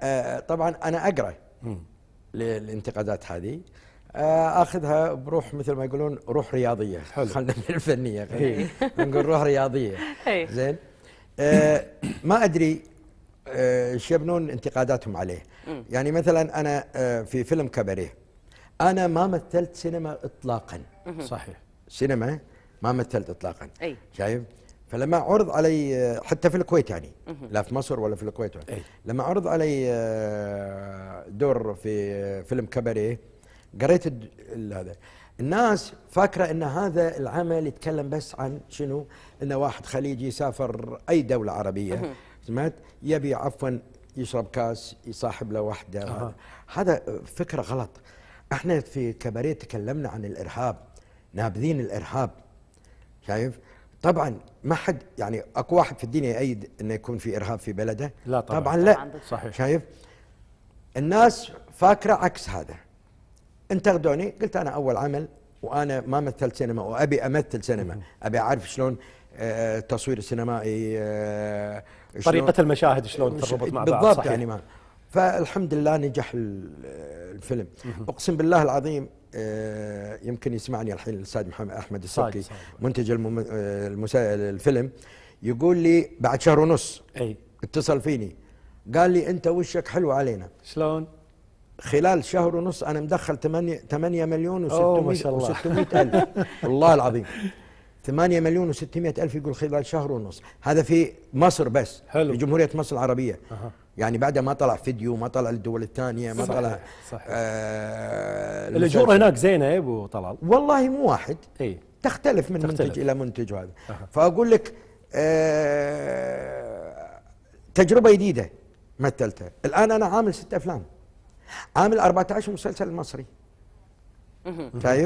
آه، طبعا انا اقرا للانتقادات هذه آه، اخذها بروح مثل ما يقولون روح رياضيه خلينا من الفنيه إيه. نقول روح رياضيه إيه. زين آه، ما ادري ايش يبنون انتقاداتهم عليه يعني مثلا انا في فيلم كباريه انا ما مثلت سينما اطلاقا صحيح سينما ما مثلت اطلاقا أي. شايف فلما عرض علي حتى في الكويت يعني لا في مصر ولا في الكويت ولا. إيه. لما عرض علي آه، دور في فيلم كباريه قريت هذا الناس فاكره ان هذا العمل يتكلم بس عن شنو؟ ان واحد خليجي يسافر اي دوله عربيه سمعت يبي عفوا يشرب كاس يصاحب له واحده آه. هذا فكره غلط احنا في كباريه تكلمنا عن الارهاب نابذين الارهاب شايف؟ طبعا ما حد يعني اكو واحد في الدنيا يأيد انه يكون في ارهاب في بلده لا طبعا, طبعا لا صحيح شايف الناس فاكره عكس هذا انتقدوني قلت انا اول عمل وانا ما مثلت سينما وابي امثل سينما ابي اعرف شلون التصوير آه، السينمائي آه، طريقه المشاهد شلون تربط مع بعض بالضبط صحيح. يعني ما فالحمد لله نجح الفيلم اقسم بالله العظيم آه، يمكن يسمعني الحين الاستاذ محمد احمد السبكي منتج آه، الفيلم يقول لي بعد شهر ونص اي اتصل فيني قال لي انت وشك حلو علينا شلون؟ خلال شهر ونص انا مدخل 8 8 مليون و600 و600 الف والله العظيم 8 مليون و600 الف يقول خلال شهر ونص هذا في مصر بس حلو في جمهوريه مصر العربيه أه. يعني بعد ما طلع فيديو ما طلع الدول الثانيه ما صحيح طلع صحيح آه الاجور هناك زينه يا ابو طلال والله مو واحد اي تختلف من تختلف. منتج الى منتج وهذا أه. فاقول لك آه تجربه جديده مثلتها الان انا عامل ست افلام عامل 14 مسلسل مصري